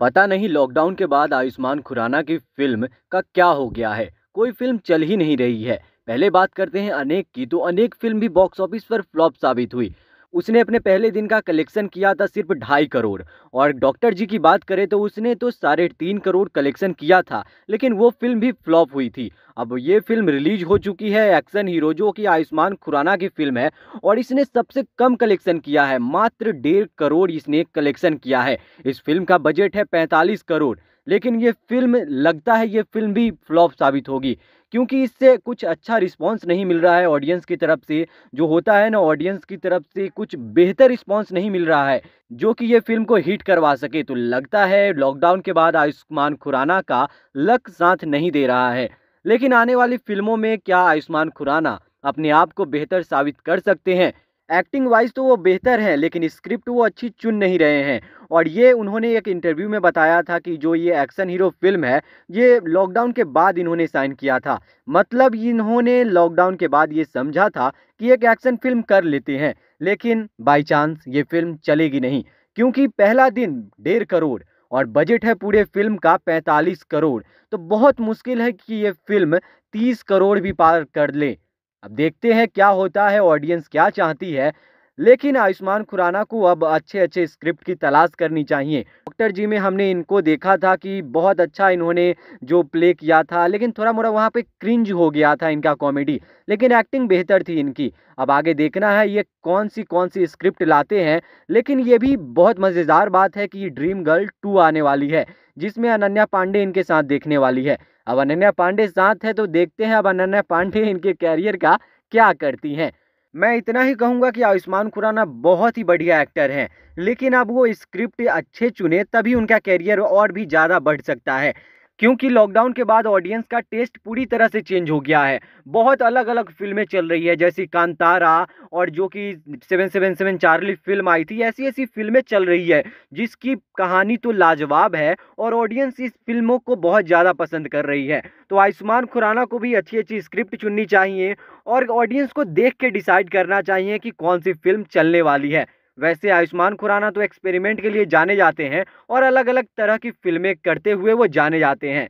पता नहीं लॉकडाउन के बाद आयुष्मान खुराना की फिल्म का क्या हो गया है कोई फिल्म चल ही नहीं रही है पहले बात करते हैं अनेक की तो अनेक फिल्म भी बॉक्स ऑफिस पर फ्लॉप साबित हुई उसने अपने पहले दिन का कलेक्शन किया था सिर्फ ढाई करोड़ और डॉक्टर जी की बात करें तो उसने तो साढ़े तीन करोड़ कलेक्शन किया था लेकिन वो फिल्म भी फ्लॉप हुई थी अब ये फिल्म रिलीज हो चुकी है एक्शन हीरो जो कि आयुष्मान खुराना की फिल्म है और इसने सबसे कम कलेक्शन किया है मात्र डेढ़ करोड़ इसने कलेक्शन किया है इस फिल्म का बजट है पैंतालीस करोड़ लेकिन ये फिल्म लगता है ये फिल्म भी फ्लॉप साबित होगी क्योंकि इससे कुछ अच्छा रिस्पांस नहीं मिल रहा है ऑडियंस की तरफ से जो होता है ना ऑडियंस की तरफ से कुछ बेहतर रिस्पांस नहीं मिल रहा है जो कि ये फिल्म को हिट करवा सके तो लगता है लॉकडाउन के बाद आयुष्मान खुराना का लक साथ नहीं दे रहा है लेकिन आने वाली फिल्मों में क्या आयुष्मान खुराना अपने आप को बेहतर साबित कर सकते हैं एक्टिंग वाइज तो वो बेहतर हैं लेकिन स्क्रिप्ट वो अच्छी चुन नहीं रहे हैं और ये उन्होंने एक इंटरव्यू में बताया था कि जो ये एक्शन हीरो फिल्म है ये लॉकडाउन के बाद इन्होंने साइन किया था मतलब इन्होंने लॉकडाउन के बाद ये समझा था कि एक एक्शन फिल्म कर लेते हैं लेकिन बाई चांस ये फिल्म चलेगी नहीं क्योंकि पहला दिन डेढ़ करोड़ और बजट है पूरे फिल्म का 45 करोड़ तो बहुत मुश्किल है कि ये फिल्म 30 करोड़ भी पार कर ले अब देखते हैं क्या होता है ऑडियंस क्या चाहती है लेकिन आयुष्मान खुराना को अब अच्छे अच्छे स्क्रिप्ट की तलाश करनी चाहिए डॉक्टर जी में हमने इनको देखा था कि बहुत अच्छा इन्होंने जो प्ले किया था लेकिन थोड़ा मोड़ा वहाँ पे क्रिंज हो गया था इनका कॉमेडी लेकिन एक्टिंग बेहतर थी इनकी अब आगे देखना है ये कौन सी कौन सी स्क्रिप्ट लाते हैं लेकिन ये भी बहुत मज़ेदार बात है कि ड्रीम गर्ल टू आने वाली है जिसमें अनन्या पांडे इनके साथ देखने वाली है अब अनन्या पांडे साथ है तो देखते हैं अब अनन्या पांडे इनके कैरियर का क्या करती हैं मैं इतना ही कहूँगा कि आयुष्मान खुराना बहुत ही बढ़िया एक्टर हैं लेकिन अब वो स्क्रिप्ट अच्छे चुने तभी उनका कैरियर और भी ज़्यादा बढ़ सकता है क्योंकि लॉकडाउन के बाद ऑडियंस का टेस्ट पूरी तरह से चेंज हो गया है बहुत अलग अलग फिल्में चल रही है जैसी कांतारा और जो कि seven seven seven Charlie film आई थी ऐसी ऐसी फिल्में चल रही है जिसकी कहानी तो लाजवाब है और ऑडियंस इस फिल्मों को बहुत ज़्यादा पसंद कर रही है तो आयुष्मान खुराना को भी अच्छी अच्छी स्क्रिप्ट चुननी चाहिए और ऑडियंस को देख के डिसाइड करना चाहिए कि कौन सी फिल्म चलने वाली है वैसे आयुष्मान खुराना तो एक्सपेरिमेंट के लिए जाने जाते हैं और अलग अलग तरह की फिल्में करते हुए वो जाने जाते हैं